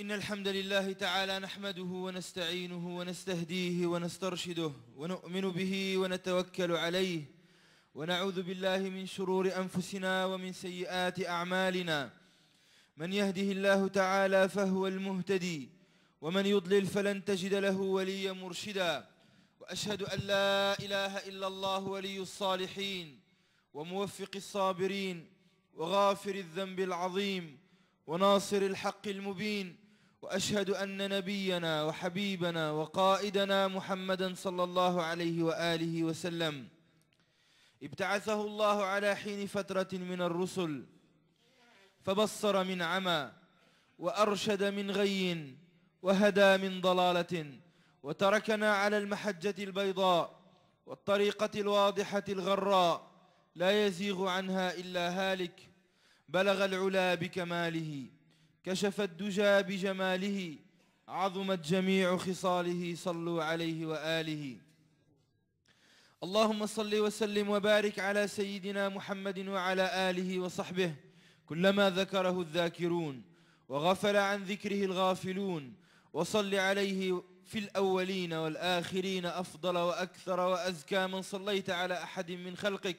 إن الحمد لله تعالى نحمده ونستعينه ونستهديه ونسترشده ونؤمن به ونتوكل عليه ونعوذ بالله من شرور أنفسنا ومن سيئات أعمالنا من يهده الله تعالى فهو المهتدي ومن يضلل فلن تجد له وليا مرشدا وأشهد أن لا إله إلا الله ولي الصالحين وموفق الصابرين وغافر الذنب العظيم وناصر الحق المبين واشهد ان نبينا وحبيبنا وقائدنا محمدا صلى الله عليه واله وسلم ابتعثه الله على حين فتره من الرسل فبصر من عمى وارشد من غي وهدى من ضلاله وتركنا على المحجه البيضاء والطريقه الواضحه الغراء لا يزيغ عنها الا هالك بلغ العلا بكماله كشف الدجى بجماله عظمت جميع خصاله صلوا عليه وآله اللهم صل وسلم وبارك على سيدنا محمد وعلى آله وصحبه كلما ذكره الذاكرون وغفل عن ذكره الغافلون وصل عليه في الأولين والآخرين أفضل وأكثر وأزكى من صليت على أحد من خلقك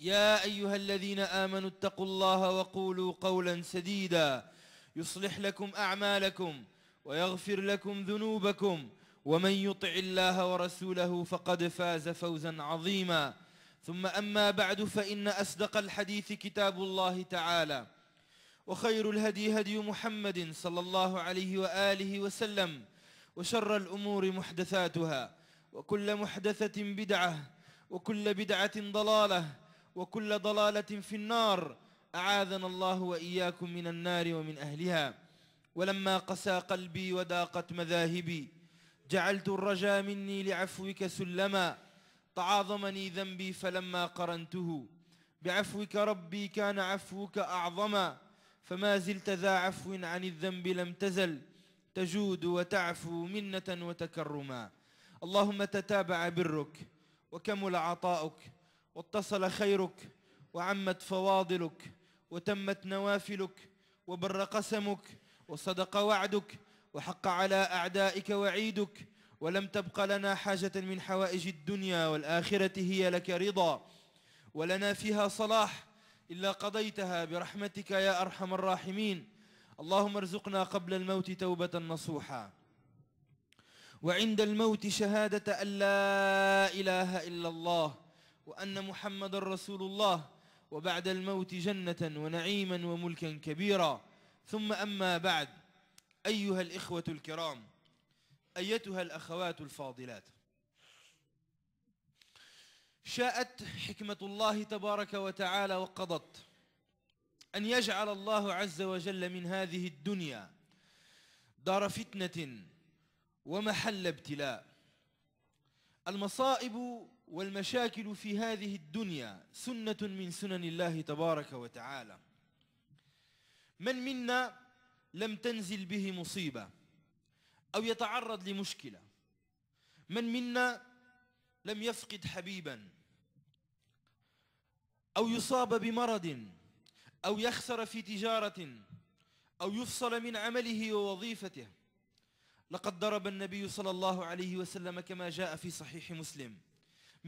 يا أيها الذين آمنوا اتقوا الله وقولوا قولا سديدا يصلح لكم أعمالكم ويغفر لكم ذنوبكم ومن يطع الله ورسوله فقد فاز فوزا عظيما ثم أما بعد فإن أصدق الحديث كتاب الله تعالى وخير الهدي هدي محمد صلى الله عليه وآله وسلم وشر الأمور محدثاتها وكل محدثة بدعة وكل بدعة ضلالة وكل ضلالة في النار أعاذنا الله وإياكم من النار ومن أهلها ولما قسى قلبي وداقت مذاهبي جعلت الرجا مني لعفوك سلما تعاظمني ذنبي فلما قرنته بعفوك ربي كان عفوك أعظما فما زلت ذا عفو عن الذنب لم تزل تجود وتعفو منة وتكرما اللهم تتابع برك وكمل عطاؤك واتصل خيرك وعمت فواضلك وتمت نوافلك وبر قسمك وصدق وعدك وحق على أعدائك وعيدك ولم تبق لنا حاجة من حوائج الدنيا والآخرة هي لك رضا ولنا فيها صلاح إلا قضيتها برحمتك يا أرحم الراحمين اللهم ارزقنا قبل الموت توبة نصوحا وعند الموت شهادة أن لا إله إلا الله وأن محمد رسول الله وبعد الموت جنة ونعيما وملكا كبيرا ثم أما بعد أيها الإخوة الكرام أيتها الأخوات الفاضلات شاءت حكمة الله تبارك وتعالى وقضت أن يجعل الله عز وجل من هذه الدنيا دار فتنة ومحل ابتلاء المصائب والمشاكل في هذه الدنيا سنة من سنن الله تبارك وتعالى من منا لم تنزل به مصيبة أو يتعرض لمشكلة من منا لم يفقد حبيبا أو يصاب بمرض أو يخسر في تجارة أو يفصل من عمله ووظيفته لقد ضرب النبي صلى الله عليه وسلم كما جاء في صحيح مسلم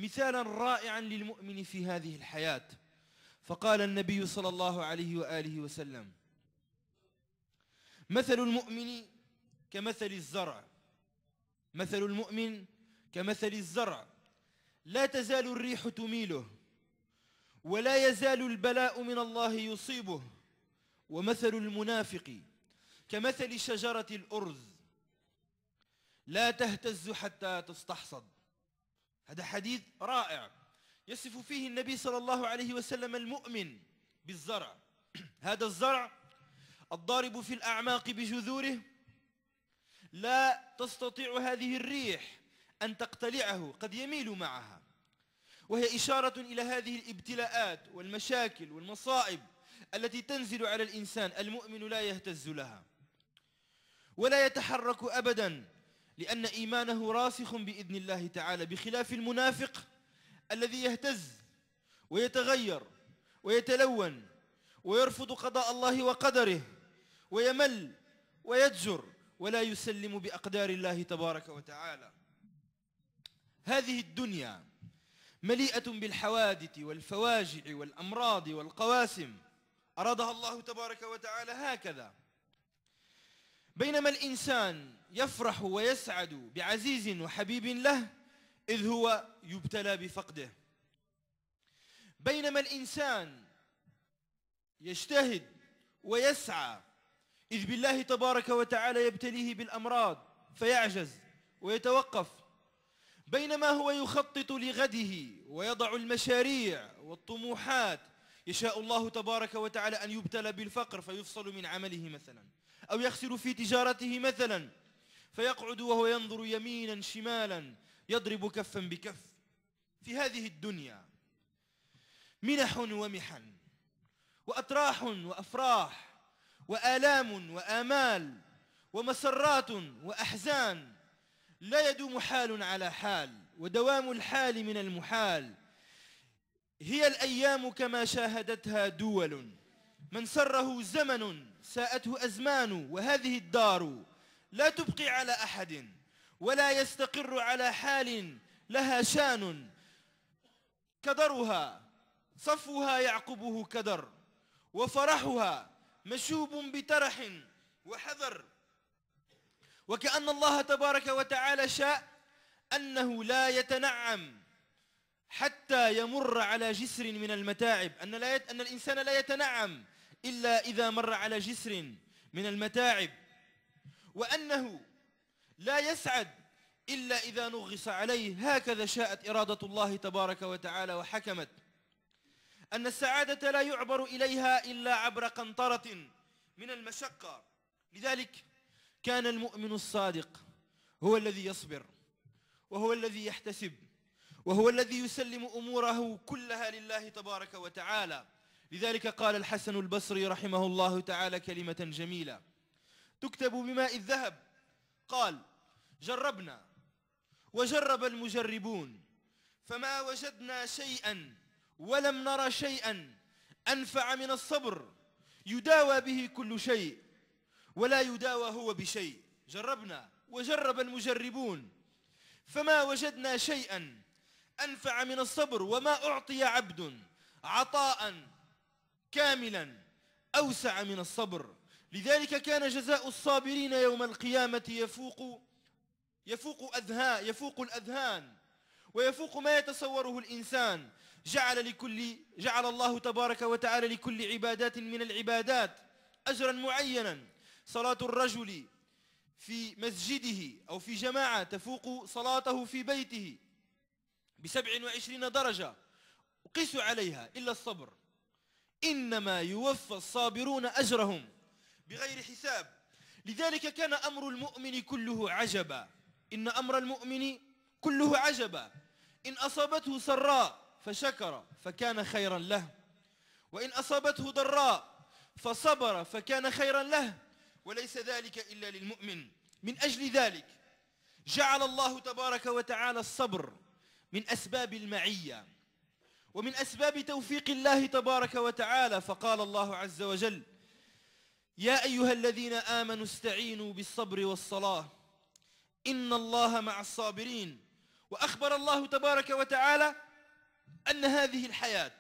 مثالا رائعا للمؤمن في هذه الحياة فقال النبي صلى الله عليه وآله وسلم مثل المؤمن كمثل الزرع مثل المؤمن كمثل الزرع لا تزال الريح تميله ولا يزال البلاء من الله يصيبه ومثل المنافق كمثل شجرة الأرز لا تهتز حتى تستحصد هذا حديث رائع يصف فيه النبي صلى الله عليه وسلم المؤمن بالزرع هذا الزرع الضارب في الأعماق بجذوره لا تستطيع هذه الريح أن تقتلعه قد يميل معها وهي إشارة إلى هذه الابتلاءات والمشاكل والمصائب التي تنزل على الإنسان المؤمن لا يهتز لها ولا يتحرك أبدا لأن إيمانه راسخ بإذن الله تعالى بخلاف المنافق الذي يهتز ويتغير ويتلون ويرفض قضاء الله وقدره ويمل ويجزر ولا يسلم بأقدار الله تبارك وتعالى هذه الدنيا مليئة بالحوادث والفواجع والأمراض والقواسم أرادها الله تبارك وتعالى هكذا بينما الإنسان يفرح ويسعد بعزيز وحبيب له إذ هو يبتلى بفقده بينما الإنسان يجتهد ويسعى إذ بالله تبارك وتعالى يبتليه بالأمراض فيعجز ويتوقف بينما هو يخطط لغده ويضع المشاريع والطموحات يشاء الله تبارك وتعالى أن يبتلى بالفقر فيفصل من عمله مثلاً أو يخسر في تجارته مثلا فيقعد وهو ينظر يمينا شمالا يضرب كفا بكف في هذه الدنيا منح ومحن وأطراح وأفراح وآلام وآمال ومسرات وأحزان لا يدوم حال على حال ودوام الحال من المحال هي الأيام كما شاهدتها دول من سره زمن ساءته أزمان وهذه الدار لا تبقي على أحد ولا يستقر على حال لها شان كدرها صفوها يعقبه كدر وفرحها مشوب بترح وحذر وكأن الله تبارك وتعالى شاء أنه لا يتنعم حتى يمر على جسر من المتاعب أن, لا يت... أن الإنسان لا يتنعم إلا إذا مر على جسر من المتاعب وأنه لا يسعد إلا إذا نغص عليه هكذا شاءت إرادة الله تبارك وتعالى وحكمت أن السعادة لا يعبر إليها إلا عبر قنطرة من المشقة لذلك كان المؤمن الصادق هو الذي يصبر وهو الذي يحتسب وهو الذي يسلم أموره كلها لله تبارك وتعالى لذلك قال الحسن البصري رحمه الله تعالى كلمة جميلة تكتب بماء الذهب قال جربنا وجرب المجربون فما وجدنا شيئا ولم نرى شيئا أنفع من الصبر يداوى به كل شيء ولا يداوى هو بشيء جربنا وجرب المجربون فما وجدنا شيئا أنفع من الصبر وما أعطي عبد عطاء كاملا أوسع من الصبر لذلك كان جزاء الصابرين يوم القيامة يفوق يفوق أذهان يفوق الأذهان ويفوق ما يتصوره الإنسان جعل لكل جعل الله تبارك وتعالى لكل عبادات من العبادات أجرا معينا صلاة الرجل في مسجده أو في جماعة تفوق صلاته في بيته بسبع وعشرين درجة قسوا عليها إلا الصبر إنما يوفى الصابرون أجرهم بغير حساب لذلك كان أمر المؤمن كله عجبا إن أمر المؤمن كله عجبا إن أصابته سراء فشكر فكان خيرا له وإن أصابته ضراء فصبر فكان خيرا له وليس ذلك إلا للمؤمن من أجل ذلك جعل الله تبارك وتعالى الصبر من أسباب المعية ومن أسباب توفيق الله تبارك وتعالى فقال الله عز وجل يا أيها الذين آمنوا استعينوا بالصبر والصلاة إن الله مع الصابرين وأخبر الله تبارك وتعالى أن هذه الحياة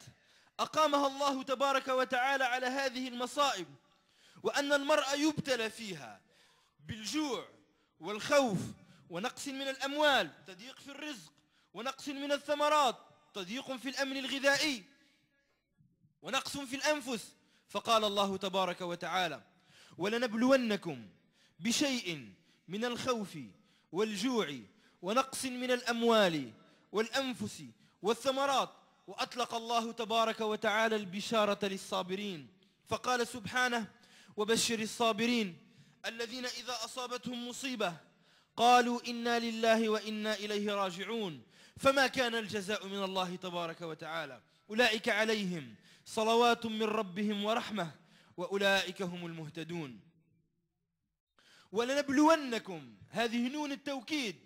أقامها الله تبارك وتعالى على هذه المصائب وأن المرء يبتلى فيها بالجوع والخوف ونقص من الأموال تضييق في الرزق ونقص من الثمرات تضييق في الأمن الغذائي ونقص في الأنفس فقال الله تبارك وتعالى ولنبلونكم بشيء من الخوف والجوع ونقص من الأموال والأنفس والثمرات وأطلق الله تبارك وتعالى البشارة للصابرين فقال سبحانه وبشر الصابرين الذين إذا أصابتهم مصيبة قالوا إنا لله وإنا إليه راجعون فما كان الجزاء من الله تبارك وتعالى أولئك عليهم صلوات من ربهم ورحمة وأولئك هم المهتدون ولنبلونكم هذه نون التوكيد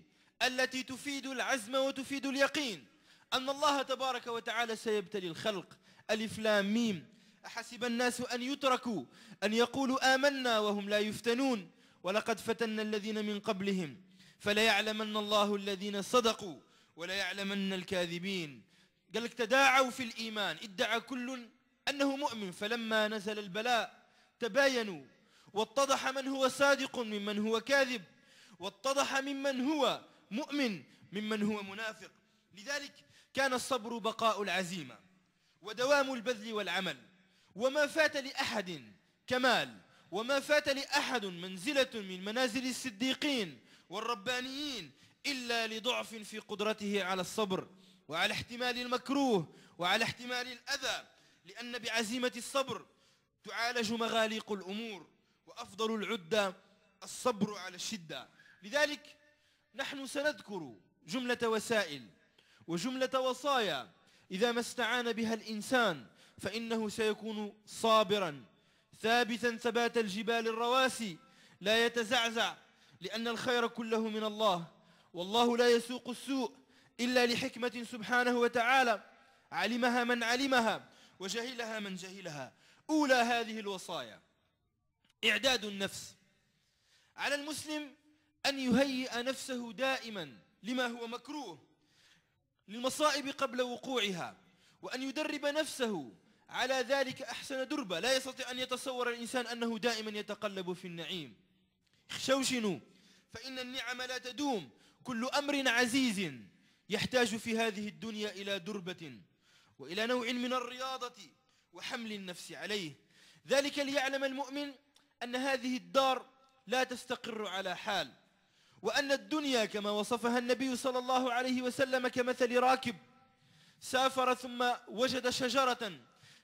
التي تفيد العزم وتفيد اليقين أن الله تبارك وتعالى سيبتلي الخلق ألف لام ميم أحسب الناس أن يتركوا أن يقولوا آمنا وهم لا يفتنون ولقد فتنا الذين من قبلهم فليعلمن الله الذين صدقوا ولا يعلمن الكاذبين قال لك تداعوا في الإيمان ادعى كل أنه مؤمن فلما نزل البلاء تباينوا واتضح من هو صادق ممن هو كاذب واتضح ممن هو مؤمن ممن هو منافق لذلك كان الصبر بقاء العزيمة ودوام البذل والعمل وما فات لأحد كمال وما فات لأحد منزلة من منازل الصديقين والربانيين إلا لضعف في قدرته على الصبر وعلى احتمال المكروه وعلى احتمال الأذى لأن بعزيمة الصبر تعالج مغاليق الأمور وأفضل العدة الصبر على الشدة لذلك نحن سنذكر جملة وسائل وجملة وصايا إذا ما استعان بها الإنسان فإنه سيكون صابرا ثابتا ثبات الجبال الرواسي لا يتزعزع لأن الخير كله من الله والله لا يسوق السوء إلا لحكمة سبحانه وتعالى علمها من علمها وجهلها من جهلها أولى هذه الوصايا إعداد النفس على المسلم أن يهيئ نفسه دائما لما هو مكروه للمصائب قبل وقوعها وأن يدرب نفسه على ذلك أحسن دربة لا يستطيع أن يتصور الإنسان أنه دائما يتقلب في النعيم شوشنوا فإن النعم لا تدوم كل أمر عزيز يحتاج في هذه الدنيا إلى دربة وإلى نوع من الرياضة وحمل النفس عليه ذلك ليعلم المؤمن أن هذه الدار لا تستقر على حال وأن الدنيا كما وصفها النبي صلى الله عليه وسلم كمثل راكب سافر ثم وجد شجرة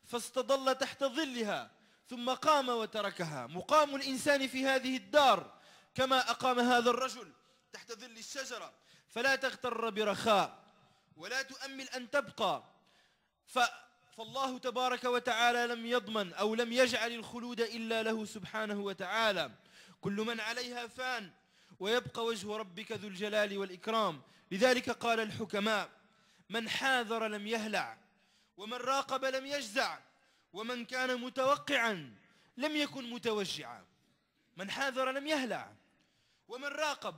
فاستظل تحت ظلها ثم قام وتركها مقام الإنسان في هذه الدار كما أقام هذا الرجل تحت ظل الشجرة فلا تغتر برخاء ولا تؤمل أن تبقى ف فالله تبارك وتعالى لم يضمن أو لم يجعل الخلود إلا له سبحانه وتعالى كل من عليها فان ويبقى وجه ربك ذو الجلال والإكرام لذلك قال الحكماء من حاذر لم يهلع ومن راقب لم يجزع ومن كان متوقعا لم يكن متوجعا من حاذر لم يهلع ومن راقب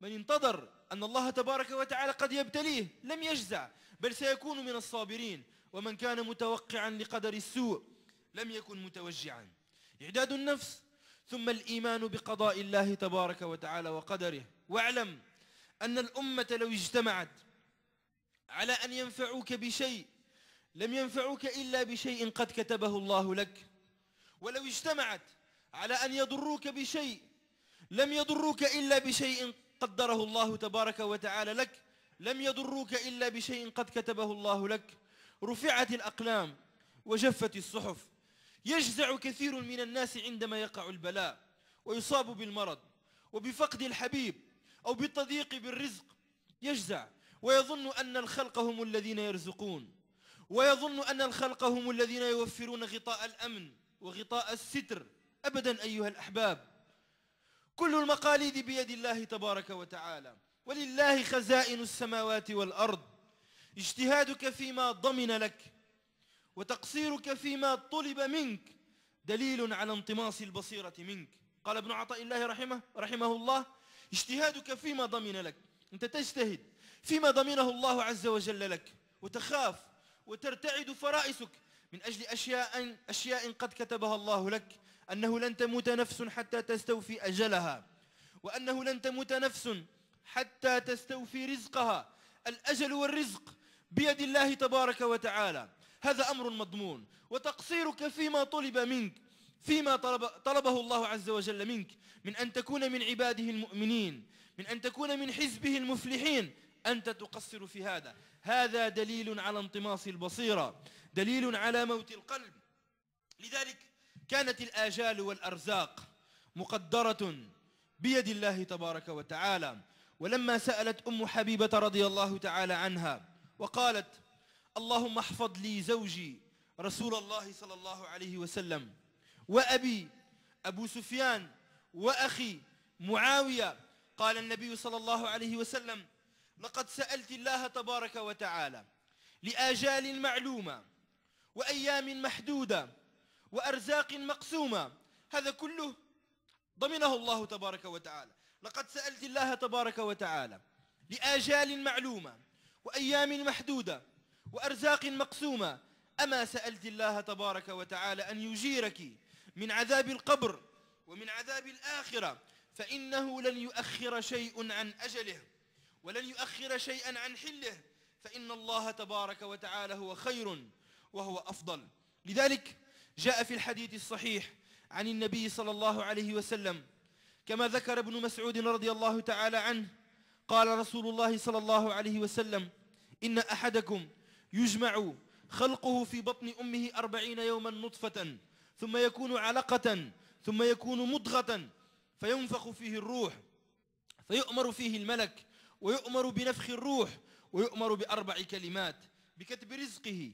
من انتظر أن الله تبارك وتعالى قد يبتليه لم يجزع بل سيكون من الصابرين ومن كان متوقعا لقدر السوء لم يكن متوجعا إعداد النفس ثم الإيمان بقضاء الله تبارك وتعالى وقدره واعلم أن الأمة لو اجتمعت على أن ينفعوك بشيء لم ينفعوك إلا بشيء قد كتبه الله لك ولو اجتمعت على أن يضروك بشيء لم يضروك إلا بشيء قدره الله تبارك وتعالى لك لم يضروك إلا بشيء قد كتبه الله لك رفعت الأقلام وجفت الصحف يجزع كثير من الناس عندما يقع البلاء ويصاب بالمرض وبفقد الحبيب أو بالتضييق بالرزق يجزع ويظن أن الخلق هم الذين يرزقون ويظن أن الخلق هم الذين يوفرون غطاء الأمن وغطاء الستر أبدا أيها الأحباب كل المقاليد بيد الله تبارك وتعالى ولله خزائن السماوات والأرض اجتهادك فيما ضمن لك وتقصيرك فيما طلب منك دليل على انطماس البصيرة منك قال ابن عطاء الله رحمه, رحمه الله اجتهادك فيما ضمن لك أنت تجتهد فيما ضمنه الله عز وجل لك وتخاف وترتعد فرائسك من أجل أشياء, أشياء قد كتبها الله لك أنه لن تموت نفس حتى تستوفي أجلها وأنه لن تموت نفس حتى تستوفي رزقها الأجل والرزق بيد الله تبارك وتعالى هذا أمر مضمون وتقصيرك فيما طلب منك فيما طلب طلبه الله عز وجل منك من أن تكون من عباده المؤمنين من أن تكون من حزبه المفلحين أنت تقصر في هذا هذا دليل على انطماس البصيرة دليل على موت القلب لذلك كانت الآجال والأرزاق مقدرة بيد الله تبارك وتعالى ولما سألت أم حبيبة رضي الله تعالى عنها وقالت اللهم احفظ لي زوجي رسول الله صلى الله عليه وسلم وأبي أبو سفيان وأخي معاوية قال النبي صلى الله عليه وسلم لقد سألت الله تبارك وتعالى لآجال معلومة وأيام محدودة وأرزاق مقسومة هذا كله ضمنه الله تبارك وتعالى لقد سألت الله تبارك وتعالى لآجال معلومة وأيام محدودة وأرزاق مقسومة أما سألت الله تبارك وتعالى أن يجيرك من عذاب القبر ومن عذاب الآخرة فإنه لن يؤخر شيء عن أجله ولن يؤخر شيئا عن حله فإن الله تبارك وتعالى هو خير وهو أفضل لذلك جاء في الحديث الصحيح عن النبي صلى الله عليه وسلم كما ذكر ابن مسعود رضي الله تعالى عنه قال رسول الله صلى الله عليه وسلم إن أحدكم يجمع خلقه في بطن أمه أربعين يوما نطفة ثم يكون علقة ثم يكون مضغة فينفخ فيه الروح فيؤمر فيه الملك ويؤمر بنفخ الروح ويؤمر بأربع كلمات بكتب رزقه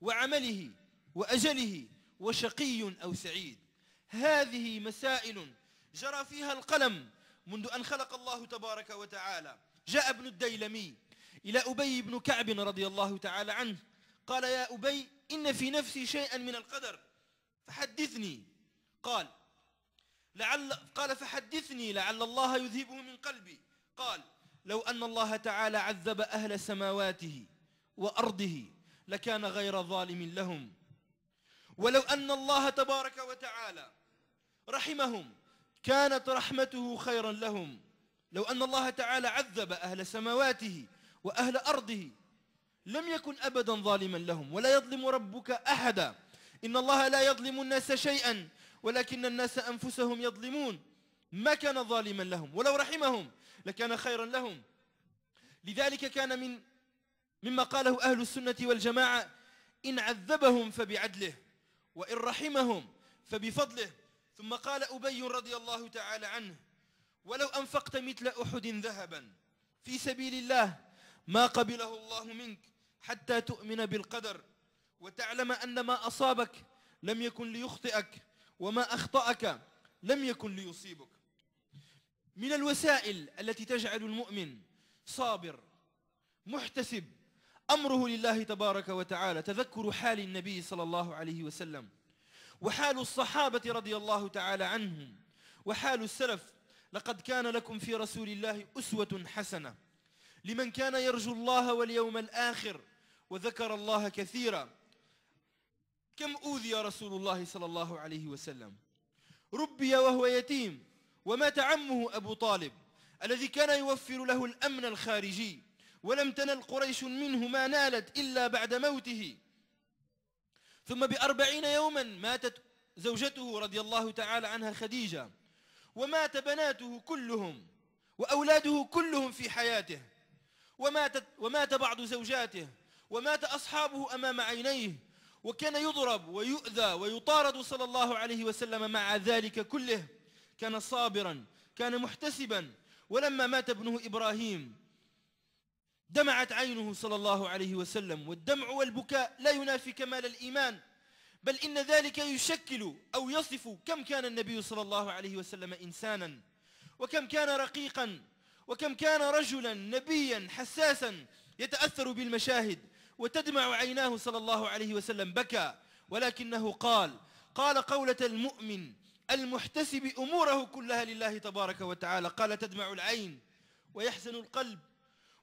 وعمله وأجله وشقي أو سعيد هذه مسائل جرى فيها القلم منذ أن خلق الله تبارك وتعالى جاء ابن الديلمي إلى أبي بن كعب رضي الله تعالى عنه قال يا أبي إن في نفسي شيئا من القدر فحدثني قال لعل قال فحدثني لعل الله يذهبه من قلبي قال لو أن الله تعالى عذب أهل سماواته وأرضه لكان غير ظالم لهم ولو أن الله تبارك وتعالى رحمهم كانت رحمته خيرا لهم لو أن الله تعالى عذب أهل سماواته وأهل أرضه لم يكن أبدا ظالما لهم ولا يظلم ربك أحدا إن الله لا يظلم الناس شيئا ولكن الناس أنفسهم يظلمون ما كان ظالما لهم ولو رحمهم لكان خيرا لهم لذلك كان من مما قاله أهل السنة والجماعة إن عذبهم فبعدله وإن رحمهم فبفضله ثم قال أبي رضي الله تعالى عنه ولو أنفقت مثل أحد ذهبا في سبيل الله ما قبله الله منك حتى تؤمن بالقدر وتعلم أن ما أصابك لم يكن ليخطئك وما أخطأك لم يكن ليصيبك من الوسائل التي تجعل المؤمن صابر محتسب أمره لله تبارك وتعالى تذكر حال النبي صلى الله عليه وسلم وحال الصحابة رضي الله تعالى عنهم وحال السلف لقد كان لكم في رسول الله أسوة حسنة لمن كان يرجو الله واليوم الآخر وذكر الله كثيرا كم أوذي رسول الله صلى الله عليه وسلم ربي وهو يتيم ومات عمه أبو طالب الذي كان يوفر له الأمن الخارجي ولم تنل قريش منه ما نالت إلا بعد موته ثم بأربعين يوما ماتت زوجته رضي الله تعالى عنها خديجة ومات بناته كلهم وأولاده كلهم في حياته وماتت ومات بعض زوجاته ومات أصحابه أمام عينيه وكان يضرب ويؤذى ويطارد صلى الله عليه وسلم مع ذلك كله كان صابرا كان محتسبا ولما مات ابنه إبراهيم دمعت عينه صلى الله عليه وسلم والدمع والبكاء لا ينافي كمال الإيمان بل إن ذلك يشكل أو يصف كم كان النبي صلى الله عليه وسلم إنسانا وكم كان رقيقا وكم كان رجلا نبيا حساسا يتأثر بالمشاهد وتدمع عيناه صلى الله عليه وسلم بكى ولكنه قال قال قولة المؤمن المحتسب أموره كلها لله تبارك وتعالى قال تدمع العين ويحزن القلب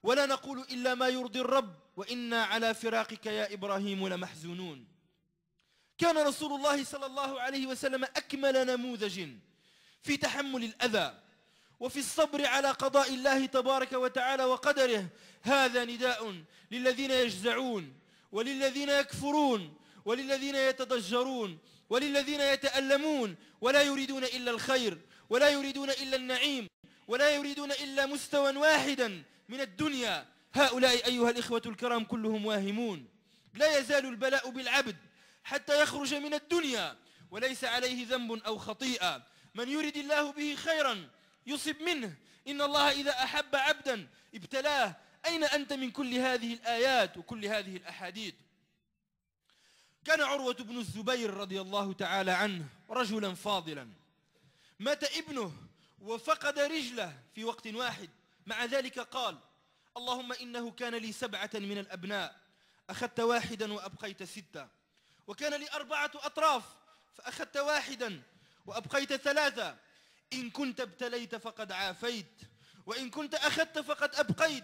ولا نقول إلا ما يرضي الرب وإنا على فراقك يا إبراهيم لمحزونون كان رسول الله صلى الله عليه وسلم أكمل نموذج في تحمل الأذى وفي الصبر على قضاء الله تبارك وتعالى وقدره هذا نداء للذين يجزعون وللذين يكفرون وللذين يتضجرون وللذين يتألمون ولا يريدون إلا الخير ولا يريدون إلا النعيم ولا يريدون إلا مستوى واحدا من الدنيا هؤلاء أيها الإخوة الكرام كلهم واهمون لا يزال البلاء بالعبد حتى يخرج من الدنيا وليس عليه ذنب أو خطيئة من يرد الله به خيرا يصب منه إن الله إذا أحب عبدا ابتلاه أين أنت من كل هذه الآيات وكل هذه الأحاديث كان عروة بن الزبير رضي الله تعالى عنه رجلا فاضلا مات ابنه وفقد رجله في وقت واحد مع ذلك قال اللهم إنه كان لي سبعة من الأبناء أخذت واحدا وأبقيت ستة وكان لي أربعة أطراف فأخذت واحدا وأبقيت ثلاثة إن كنت ابتليت فقد عافيت وإن كنت أخذت فقد أبقيت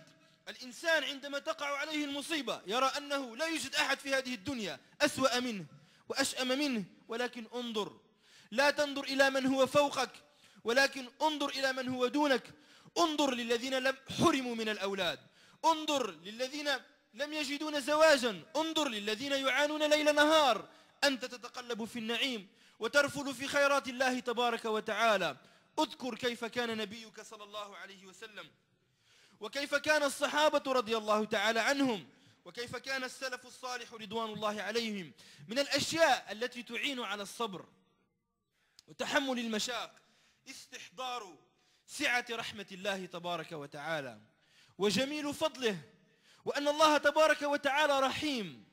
الإنسان عندما تقع عليه المصيبة يرى أنه لا يوجد أحد في هذه الدنيا أسوأ منه وأشأم منه ولكن انظر لا تنظر إلى من هو فوقك ولكن انظر إلى من هو دونك انظر للذين لم حرموا من الأولاد انظر للذين لم يجدون زواجا انظر للذين يعانون ليل نهار أنت تتقلب في النعيم وترفل في خيرات الله تبارك وتعالى اذكر كيف كان نبيك صلى الله عليه وسلم وكيف كان الصحابة رضي الله تعالى عنهم وكيف كان السلف الصالح رضوان الله عليهم من الأشياء التي تعين على الصبر وتحمل المشاق استحضار سعة رحمة الله تبارك وتعالى وجميل فضله وأن الله تبارك وتعالى رحيم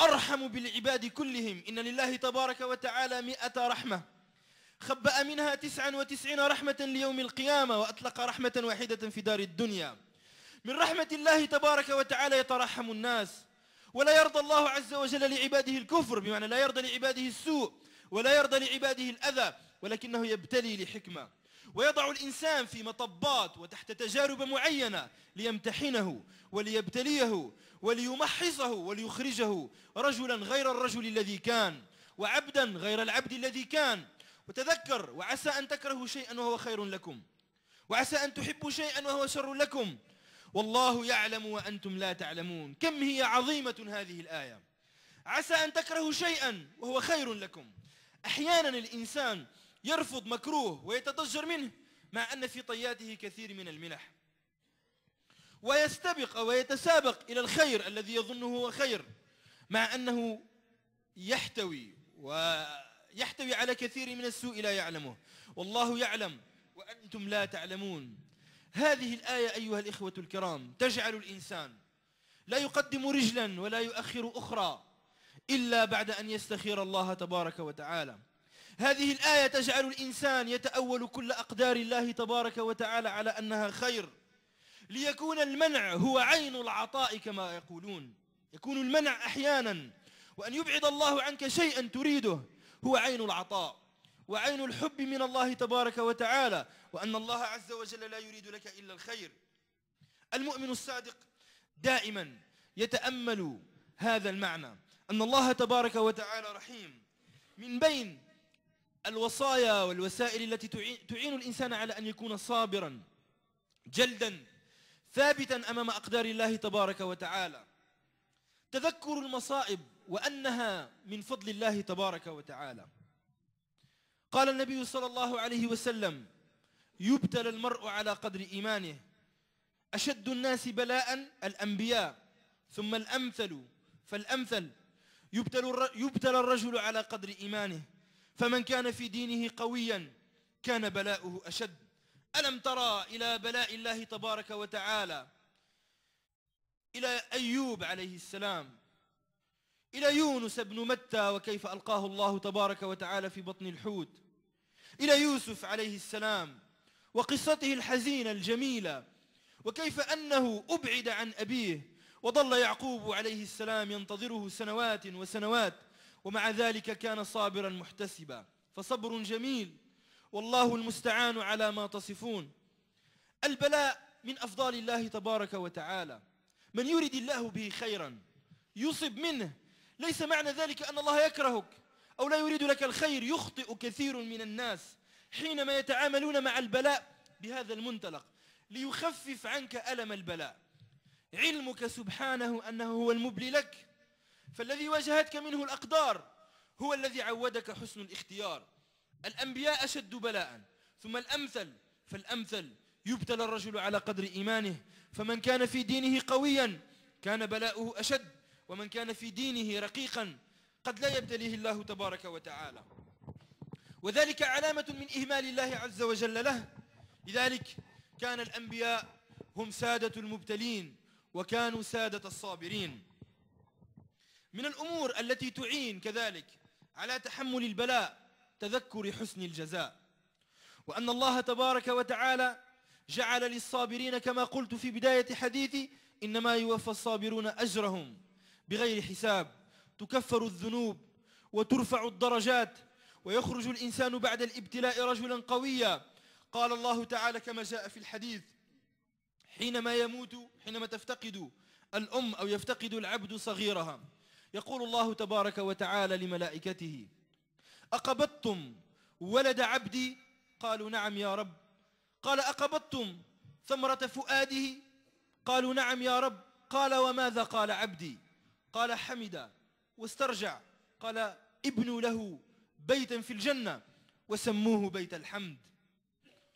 أرحم بالعباد كلهم إن لله تبارك وتعالى مئة رحمة خبأ منها تسعا وتسعين رحمة ليوم القيامة وأطلق رحمة واحدة في دار الدنيا من رحمة الله تبارك وتعالى يترحم الناس ولا يرضى الله عز وجل لعباده الكفر بمعنى لا يرضى لعباده السوء ولا يرضى لعباده الأذى ولكنه يبتلي لحكمة ويضع الإنسان في مطبات وتحت تجارب معينة ليمتحنه وليبتليه وليمحصه وليخرجه رجلا غير الرجل الذي كان وعبدا غير العبد الذي كان وتذكر وعسى أن تكرهوا شيئا وهو خير لكم وعسى أن تحبوا شيئا وهو شر لكم والله يعلم وأنتم لا تعلمون كم هي عظيمة هذه الآية عسى أن تكرهوا شيئا وهو خير لكم أحيانا الإنسان يرفض مكروه ويتضجر منه مع أن في طياته كثير من الملح ويستبق أو يتسابق إلى الخير الذي يظنه هو خير مع أنه يحتوي ويحتوي على كثير من السوء لا يعلمه والله يعلم وأنتم لا تعلمون هذه الآية أيها الإخوة الكرام تجعل الإنسان لا يقدم رجلا ولا يؤخر أخرى إلا بعد أن يستخير الله تبارك وتعالى هذه الآية تجعل الإنسان يتأول كل أقدار الله تبارك وتعالى على أنها خير ليكون المنع هو عين العطاء كما يقولون يكون المنع أحيانا وأن يبعد الله عنك شيئا تريده هو عين العطاء وعين الحب من الله تبارك وتعالى وأن الله عز وجل لا يريد لك إلا الخير المؤمن الصادق دائما يتأمل هذا المعنى أن الله تبارك وتعالى رحيم من بين الوصايا والوسائل التي تعين الإنسان على أن يكون صابرا جلدا ثابتا أمام أقدار الله تبارك وتعالى تذكر المصائب وأنها من فضل الله تبارك وتعالى قال النبي صلى الله عليه وسلم يبتلى المرء على قدر إيمانه أشد الناس بلاء الأنبياء ثم الأمثل فالأمثل يبتلى الرجل على قدر إيمانه فمن كان في دينه قويا كان بلاؤه أشد ألم ترى إلى بلاء الله تبارك وتعالى إلى أيوب عليه السلام إلى يونس بن متى وكيف ألقاه الله تبارك وتعالى في بطن الحوت إلى يوسف عليه السلام وقصته الحزينة الجميلة وكيف أنه أبعد عن أبيه وظل يعقوب عليه السلام ينتظره سنوات وسنوات ومع ذلك كان صابرا محتسبا فصبر جميل والله المستعان على ما تصفون البلاء من أفضال الله تبارك وتعالى من يريد الله به خيرا يصب منه ليس معنى ذلك أن الله يكرهك أو لا يريد لك الخير يخطئ كثير من الناس حينما يتعاملون مع البلاء بهذا المنطلق ليخفف عنك ألم البلاء علمك سبحانه أنه هو المبلي لك فالذي واجهتك منه الأقدار هو الذي عودك حسن الاختيار الأنبياء أشد بلاء ثم الأمثل فالأمثل يبتلى الرجل على قدر إيمانه فمن كان في دينه قويا كان بلاؤه أشد ومن كان في دينه رقيقا قد لا يبتليه الله تبارك وتعالى وذلك علامة من إهمال الله عز وجل له لذلك كان الأنبياء هم سادة المبتلين وكانوا سادة الصابرين من الأمور التي تعين كذلك على تحمل البلاء تذكر حسن الجزاء وأن الله تبارك وتعالى جعل للصابرين كما قلت في بداية حديثي إنما يوفى الصابرون أجرهم بغير حساب تكفر الذنوب وترفع الدرجات ويخرج الإنسان بعد الابتلاء رجلا قويا قال الله تعالى كما جاء في الحديث حينما يموت حينما تفتقد الأم أو يفتقد العبد صغيرها يقول الله تبارك وتعالى لملائكته أقبضتم ولد عبدي قالوا نعم يا رب قال أقبضتم ثمرة فؤاده قالوا نعم يا رب قال وماذا قال عبدي قال حمد واسترجع قال ابنوا له بيتا في الجنة وسموه بيت الحمد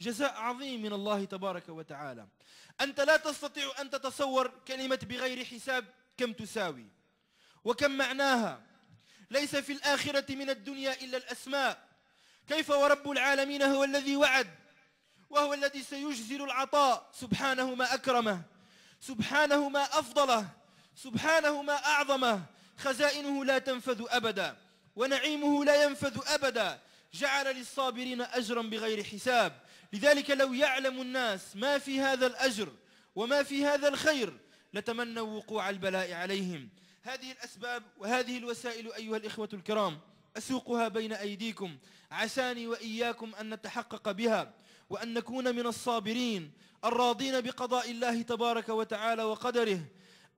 جزاء عظيم من الله تبارك وتعالى أنت لا تستطيع أن تتصور كلمة بغير حساب كم تساوي وكم معناها ليس في الآخرة من الدنيا إلا الأسماء كيف ورب العالمين هو الذي وعد وهو الذي سيجزل العطاء سبحانه ما أكرمه سبحانه ما أفضله سبحانه ما أعظمه خزائنه لا تنفذ أبدا ونعيمه لا ينفذ أبدا جعل للصابرين أجرا بغير حساب لذلك لو يعلم الناس ما في هذا الأجر وما في هذا الخير لتمنوا وقوع البلاء عليهم هذه الأسباب وهذه الوسائل أيها الإخوة الكرام أسوقها بين أيديكم عساني وإياكم أن نتحقق بها وأن نكون من الصابرين الراضين بقضاء الله تبارك وتعالى وقدره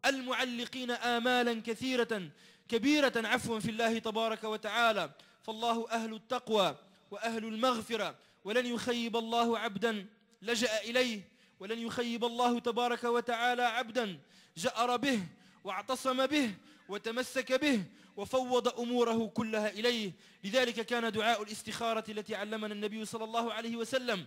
المعلقين آمالا كثيرة كبيرة عفوا في الله تبارك وتعالى فالله أهل التقوى وأهل المغفرة ولن يخيب الله عبدا لجأ إليه ولن يخيب الله تبارك وتعالى عبدا جأر به واعتصم به وتمسك به وفوض أموره كلها إليه لذلك كان دعاء الاستخارة التي علمنا النبي صلى الله عليه وسلم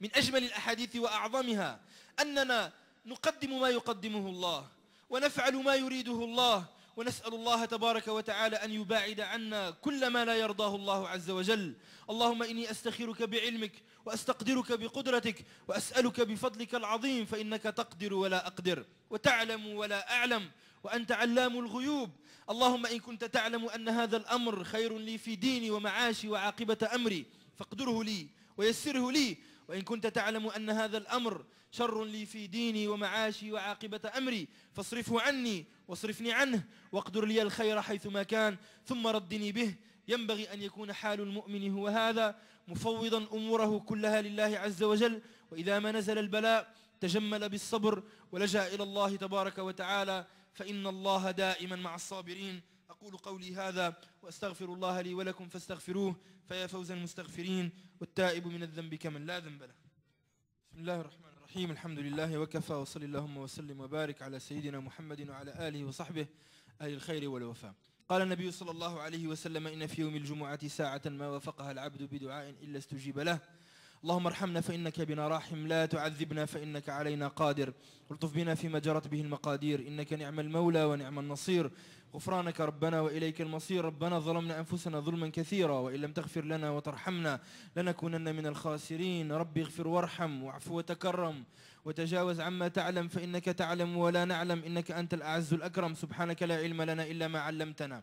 من أجمل الأحاديث وأعظمها أننا نقدم ما يقدمه الله ونفعل ما يريده الله ونسأل الله تبارك وتعالى أن يباعد عنا كل ما لا يرضاه الله عز وجل اللهم إني أستخيرك بعلمك وأستقدرك بقدرتك وأسألك بفضلك العظيم فإنك تقدر ولا أقدر وتعلم ولا أعلم وأنت علام الغيوب اللهم إن كنت تعلم أن هذا الأمر خير لي في ديني ومعاشي وعاقبة أمري فاقدره لي ويسره لي وإن كنت تعلم أن هذا الأمر شر لي في ديني ومعاشي وعاقبة أمري فاصرفه عني واصرفني عنه واقدر لي الخير حيثما كان ثم ردني به ينبغي أن يكون حال المؤمن هو هذا مفوضا أموره كلها لله عز وجل وإذا ما نزل البلاء تجمل بالصبر ولجأ إلى الله تبارك وتعالى فإن الله دائما مع الصابرين أقول قولي هذا وأستغفر الله لي ولكم فاستغفروه فيا فوز المستغفرين والتائب من الذنب كمن لا ذنب له بسم الله الرحمن الرحيم الحمد لله وكفى وصل اللهم وسلم وبارك على سيدنا محمد وعلى آله وصحبه أهل الخير والوفاء قال النبي صلى الله عليه وسلم إن في يوم الجمعة ساعة ما وفقها العبد بدعاء إلا استجيب له اللهم ارحمنا فإنك بنا راحم لا تعذبنا فإنك علينا قادر الطف بنا فيما جرت به المقادير إنك نعم المولى ونعم النصير غفرانك ربنا وإليك المصير ربنا ظلمنا أنفسنا ظلما كثيرا وإن لم تغفر لنا وترحمنا لنكونن من الخاسرين ربي اغفر وارحم واعف وتكرم وتجاوز عما تعلم فإنك تعلم ولا نعلم إنك أنت الأعز الأكرم سبحانك لا علم لنا إلا ما علمتنا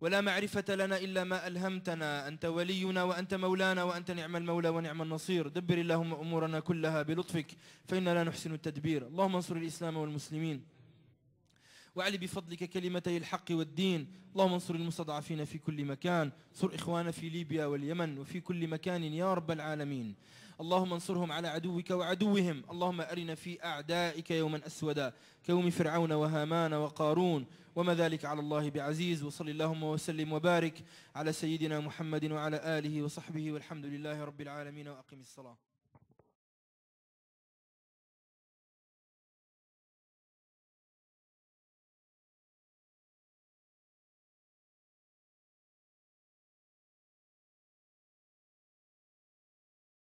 ولا معرفة لنا إلا ما ألهمتنا أنت ولينا وأنت مولانا وأنت نعم المولى ونعم النصير دبر اللهم أمورنا كلها بلطفك فإنا لا نحسن التدبير اللهم انصر الإسلام والمسلمين وعلي بفضلك كلمتي الحق والدين اللهم انصر المستضعفين في كل مكان انصر إخوانا في ليبيا واليمن وفي كل مكان يا رب العالمين اللهم انصرهم على عدوك وعدوهم اللهم أرنا في أعدائك يوما أسودا كيوم فرعون وهامان وقارون وما ذلك على الله بعزيز وصل اللهم وسلم وبارك على سيدنا محمد وعلى آله وصحبه والحمد لله رب العالمين وأقم الصلاة